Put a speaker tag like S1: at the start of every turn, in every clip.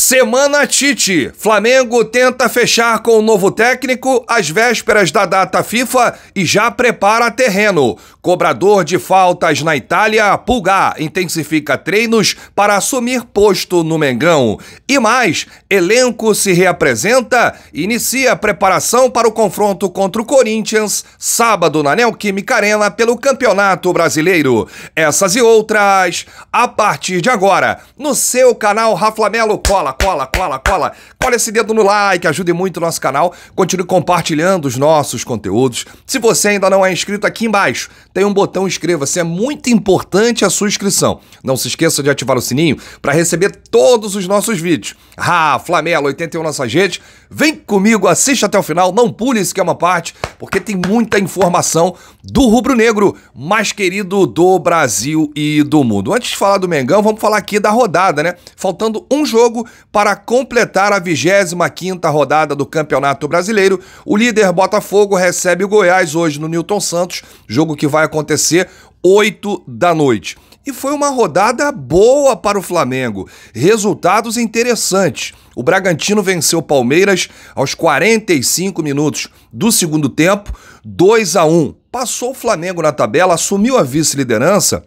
S1: Semana Tite. Flamengo tenta fechar com o novo técnico às vésperas da data FIFA e já prepara terreno. Cobrador de faltas na Itália, Pulgar intensifica treinos para assumir posto no Mengão. E mais, elenco se reapresenta e inicia preparação para o confronto contra o Corinthians, sábado na Neoquímica Arena pelo Campeonato Brasileiro. Essas e outras, a partir de agora, no seu canal Raflamelo Cola cola, cola, cola, cola. Cola esse dedo no like, ajude muito o nosso canal. Continue compartilhando os nossos conteúdos. Se você ainda não é inscrito, aqui embaixo tem um botão inscreva-se. É muito importante a sua inscrição. Não se esqueça de ativar o sininho para receber todos os nossos vídeos. Ah, Flamengo 81 nossa gente. Vem comigo, assiste até o final, não pule isso que é uma parte, porque tem muita informação do rubro-negro mais querido do Brasil e do mundo. Antes de falar do Mengão, vamos falar aqui da rodada, né? Faltando um jogo para completar a 25ª rodada do Campeonato Brasileiro. O líder Botafogo recebe o Goiás hoje no Newton Santos, jogo que vai acontecer 8 da noite. E foi uma rodada boa para o Flamengo. Resultados interessantes o Bragantino venceu o Palmeiras aos 45 minutos do segundo tempo, 2 a 1. Passou o Flamengo na tabela, assumiu a vice-liderança.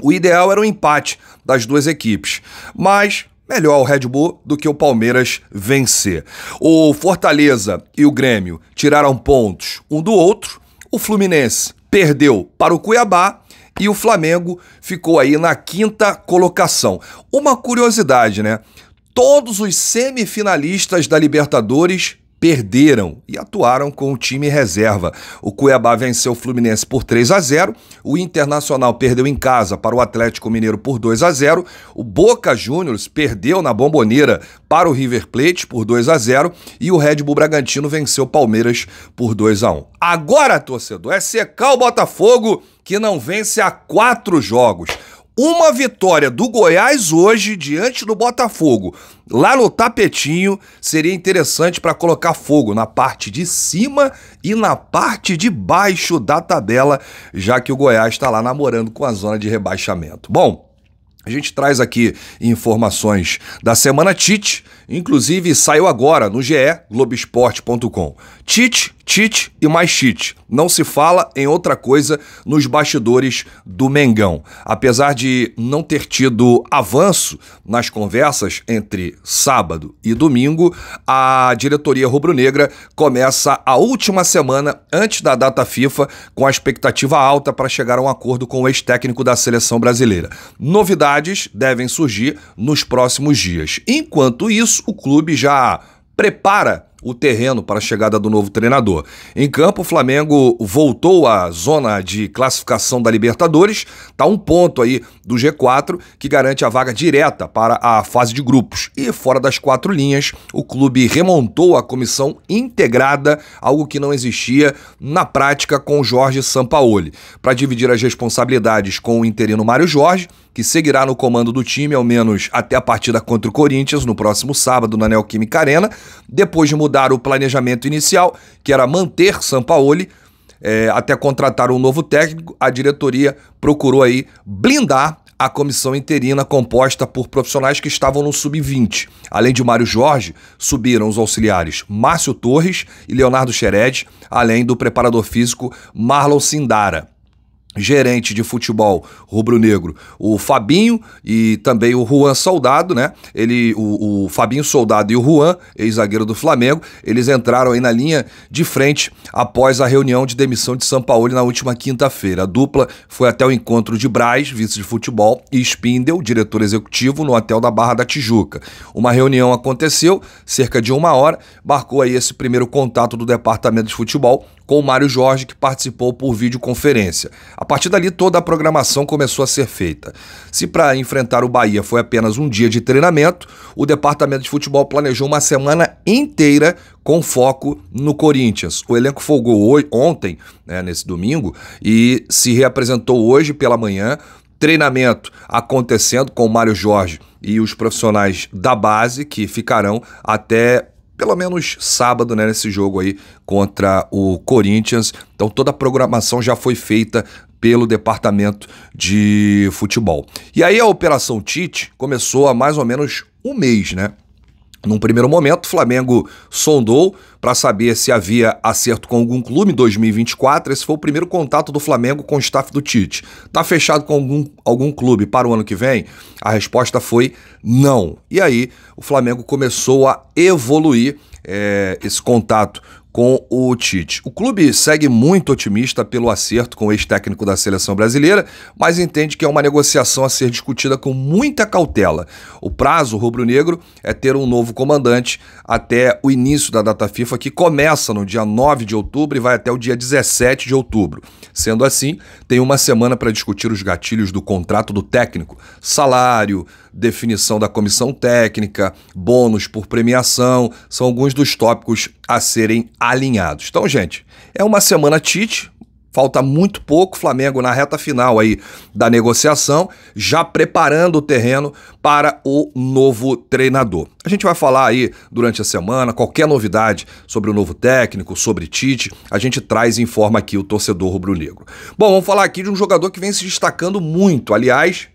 S1: O ideal era o um empate das duas equipes, mas melhor o Red Bull do que o Palmeiras vencer. O Fortaleza e o Grêmio tiraram pontos um do outro. O Fluminense perdeu para o Cuiabá e o Flamengo ficou aí na quinta colocação. Uma curiosidade, né? todos os semifinalistas da Libertadores perderam e atuaram com o time reserva. O Cuiabá venceu o Fluminense por 3 a 0, o Internacional perdeu em casa para o Atlético Mineiro por 2 a 0, o Boca Juniors perdeu na Bomboneira para o River Plate por 2 a 0 e o Red Bull Bragantino venceu o Palmeiras por 2 a 1. Agora, torcedor, é secar o Botafogo que não vence há quatro jogos. Uma vitória do Goiás hoje diante do Botafogo, lá no tapetinho, seria interessante para colocar fogo na parte de cima e na parte de baixo da tabela, já que o Goiás está lá namorando com a zona de rebaixamento. Bom, a gente traz aqui informações da semana Tite. Inclusive, saiu agora no GE, Globesport.com. Tite, Tite e mais Tite. Não se fala em outra coisa nos bastidores do Mengão. Apesar de não ter tido avanço nas conversas entre sábado e domingo, a diretoria rubro-negra começa a última semana antes da data FIFA com a expectativa alta para chegar a um acordo com o ex-técnico da seleção brasileira. Novidades devem surgir nos próximos dias. Enquanto isso, isso, o clube já prepara o terreno para a chegada do novo treinador. Em campo, o Flamengo voltou à zona de classificação da Libertadores, tá um ponto aí do G4 que garante a vaga direta para a fase de grupos. E fora das quatro linhas, o clube remontou a comissão integrada, algo que não existia na prática com Jorge Sampaoli, para dividir as responsabilidades com o interino Mário Jorge que seguirá no comando do time ao menos até a partida contra o Corinthians no próximo sábado na Neoquímica Arena, depois de mudar o planejamento inicial, que era manter Sampaoli é, até contratar um novo técnico, a diretoria procurou aí blindar a comissão interina composta por profissionais que estavam no sub-20. Além de Mário Jorge, subiram os auxiliares Márcio Torres e Leonardo Xered, além do preparador físico Marlon Sindara gerente de futebol rubro-negro, o Fabinho e também o Juan Soldado, né? Ele, o, o Fabinho Soldado e o Juan, ex-zagueiro do Flamengo, eles entraram aí na linha de frente após a reunião de demissão de São Paulo na última quinta-feira. A dupla foi até o encontro de Braz, vice de futebol, e Spindel, diretor executivo, no hotel da Barra da Tijuca. Uma reunião aconteceu, cerca de uma hora, marcou aí esse primeiro contato do departamento de futebol com o Mário Jorge, que participou por videoconferência. A partir dali, toda a programação começou a ser feita. Se para enfrentar o Bahia foi apenas um dia de treinamento, o departamento de futebol planejou uma semana inteira com foco no Corinthians. O elenco folgou ontem, né, nesse domingo, e se reapresentou hoje pela manhã treinamento acontecendo com o Mário Jorge e os profissionais da base que ficarão até pelo menos sábado, né, nesse jogo aí contra o Corinthians. Então toda a programação já foi feita pelo departamento de futebol. E aí a Operação Tite começou há mais ou menos um mês, né? Num primeiro momento, o Flamengo sondou para saber se havia acerto com algum clube em 2024. Esse foi o primeiro contato do Flamengo com o staff do Tite. Tá fechado com algum, algum clube para o ano que vem? A resposta foi não. E aí o Flamengo começou a evoluir é, esse contato com o Tite. O clube segue muito otimista pelo acerto com o ex-técnico da seleção brasileira, mas entende que é uma negociação a ser discutida com muita cautela. O prazo rubro-negro é ter um novo comandante até o início da data FIFA, que começa no dia 9 de outubro e vai até o dia 17 de outubro. Sendo assim, tem uma semana para discutir os gatilhos do contrato do técnico, salário, definição da comissão técnica, bônus por premiação, são alguns dos tópicos a serem alinhados. Então, gente, é uma semana Tite, falta muito pouco, Flamengo na reta final aí da negociação, já preparando o terreno para o novo treinador. A gente vai falar aí durante a semana, qualquer novidade sobre o novo técnico, sobre Tite, a gente traz e informa aqui o torcedor rubro-negro. Bom, vamos falar aqui de um jogador que vem se destacando muito, aliás,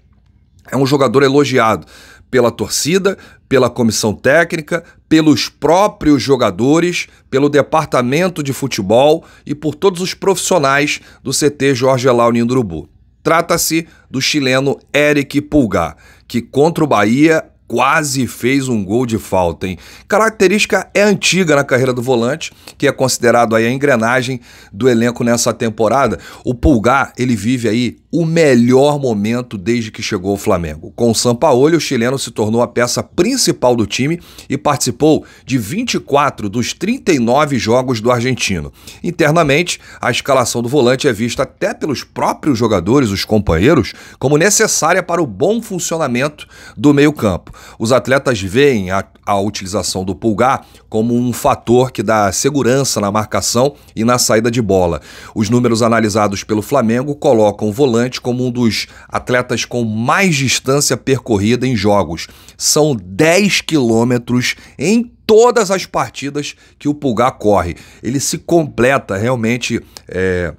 S1: é um jogador elogiado pela torcida, pela comissão técnica, pelos próprios jogadores, pelo departamento de futebol e por todos os profissionais do CT Jorge Elaunin Urubu. Trata-se do chileno Eric Pulgar, que contra o Bahia quase fez um gol de falta, hein? Característica é antiga na carreira do volante, que é considerado aí a engrenagem do elenco nessa temporada. O Pulgar, ele vive aí o melhor momento desde que chegou ao Flamengo. Com o Sampaoli, o chileno se tornou a peça principal do time e participou de 24 dos 39 jogos do argentino. Internamente, a escalação do volante é vista até pelos próprios jogadores, os companheiros, como necessária para o bom funcionamento do meio-campo. Os atletas veem a, a utilização do pulgar como um fator que dá segurança na marcação e na saída de bola. Os números analisados pelo Flamengo colocam o volante volante como um dos atletas com mais distância percorrida em jogos. São 10 quilômetros em todas as partidas que o Pulgar corre. Ele se completa realmente. É,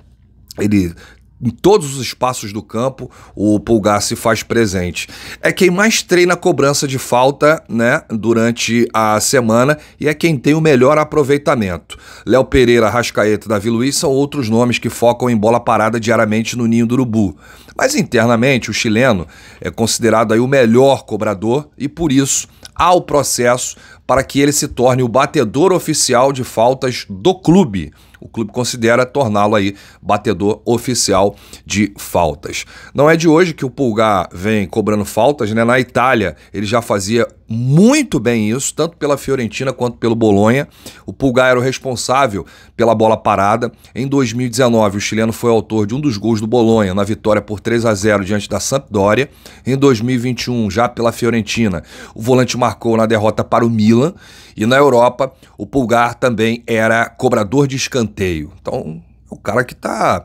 S1: ele em todos os espaços do campo, o Pulgar se faz presente. É quem mais treina cobrança de falta né, durante a semana e é quem tem o melhor aproveitamento. Léo Pereira, Rascaeta e Davi Luiz são outros nomes que focam em bola parada diariamente no ninho do Urubu. Mas internamente, o chileno é considerado aí o melhor cobrador e por isso há o processo para que ele se torne o batedor oficial de faltas do clube o clube considera torná-lo aí batedor oficial de faltas. Não é de hoje que o Pulgar vem cobrando faltas, né? Na Itália ele já fazia muito bem isso, tanto pela Fiorentina quanto pelo Bolonha. O Pulgar era o responsável pela bola parada. Em 2019, o chileno foi autor de um dos gols do Bolonha na vitória por 3 a 0 diante da Sampdoria. Em 2021, já pela Fiorentina, o volante marcou na derrota para o Milan. E na Europa, o Pulgar também era cobrador de escanteio escanteio. Então, o cara que tá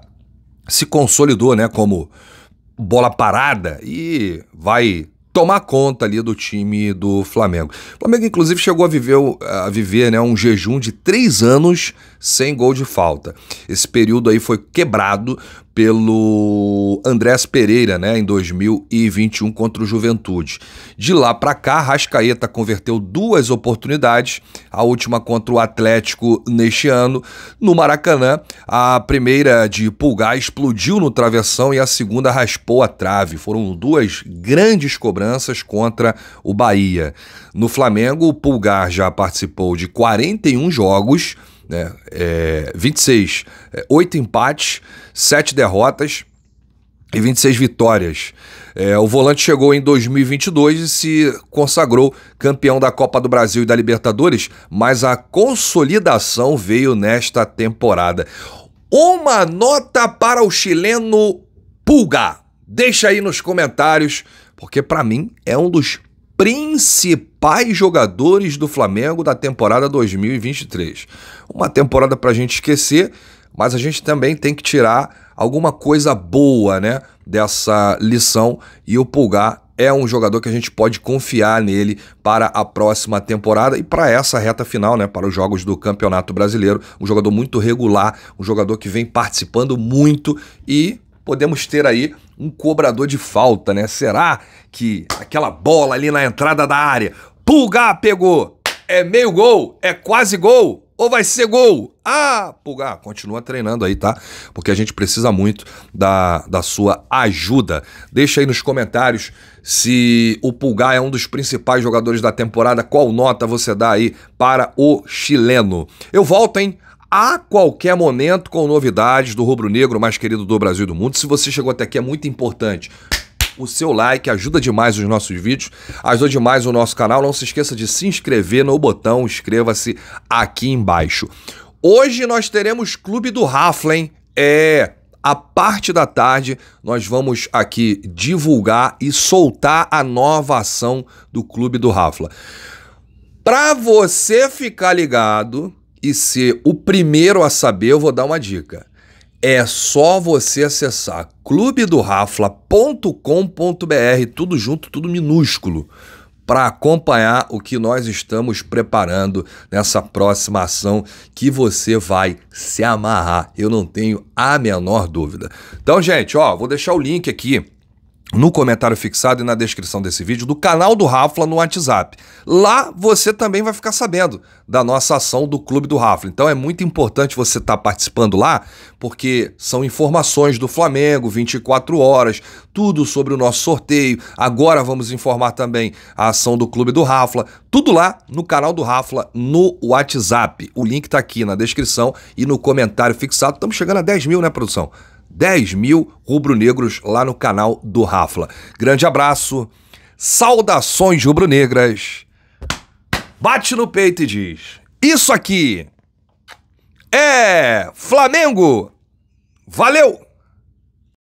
S1: se consolidou, né, como bola parada e vai tomar conta ali do time do Flamengo. O Flamengo, inclusive, chegou a viver, a viver né, um jejum de três anos sem gol de falta. Esse período aí foi quebrado pelo Andrés Pereira, né, em 2021 contra o Juventude. De lá para cá, Rascaeta converteu duas oportunidades, a última contra o Atlético neste ano no Maracanã. A primeira de Pulgar explodiu no travessão e a segunda raspou a trave. Foram duas grandes cobranças contra o Bahia. No Flamengo, o Pulgar já participou de 41 jogos né? É, 26, 8 é, empates, 7 derrotas e 26 vitórias. É, o volante chegou em 2022 e se consagrou campeão da Copa do Brasil e da Libertadores, mas a consolidação veio nesta temporada. Uma nota para o chileno Pulga. Deixa aí nos comentários, porque para mim é um dos principais principais jogadores do Flamengo da temporada 2023. Uma temporada para a gente esquecer, mas a gente também tem que tirar alguma coisa boa, né, dessa lição e o Pulgar é um jogador que a gente pode confiar nele para a próxima temporada e para essa reta final, né, para os jogos do Campeonato Brasileiro, um jogador muito regular, um jogador que vem participando muito e podemos ter aí um cobrador de falta, né? Será que aquela bola ali na entrada da área, Pulgar pegou, é meio gol, é quase gol, ou vai ser gol? Ah, Pulgar, continua treinando aí, tá? Porque a gente precisa muito da, da sua ajuda. Deixa aí nos comentários se o Pulgar é um dos principais jogadores da temporada, qual nota você dá aí para o chileno. Eu volto, hein? a qualquer momento com novidades do Rubro Negro mais querido do Brasil e do mundo. Se você chegou até aqui, é muito importante. O seu like ajuda demais os nossos vídeos, ajuda demais o nosso canal. Não se esqueça de se inscrever no botão, inscreva-se aqui embaixo. Hoje nós teremos Clube do Rafa, hein? É, a parte da tarde nós vamos aqui divulgar e soltar a nova ação do Clube do Rafla. Para você ficar ligado, e ser o primeiro a saber, eu vou dar uma dica. É só você acessar clubedorafla.com.br, tudo junto, tudo minúsculo, para acompanhar o que nós estamos preparando nessa próxima ação que você vai se amarrar. Eu não tenho a menor dúvida. Então, gente, ó, vou deixar o link aqui no comentário fixado e na descrição desse vídeo do canal do Rafla no WhatsApp. Lá você também vai ficar sabendo da nossa ação do Clube do Rafla. Então é muito importante você estar tá participando lá, porque são informações do Flamengo, 24 horas, tudo sobre o nosso sorteio. Agora vamos informar também a ação do Clube do Rafla. Tudo lá no canal do Rafla no WhatsApp. O link está aqui na descrição e no comentário fixado. Estamos chegando a 10 mil, né, produção? 10 mil rubro-negros lá no canal do Rafla. Grande abraço, saudações rubro-negras. Bate no peito e diz: Isso aqui é Flamengo! Valeu!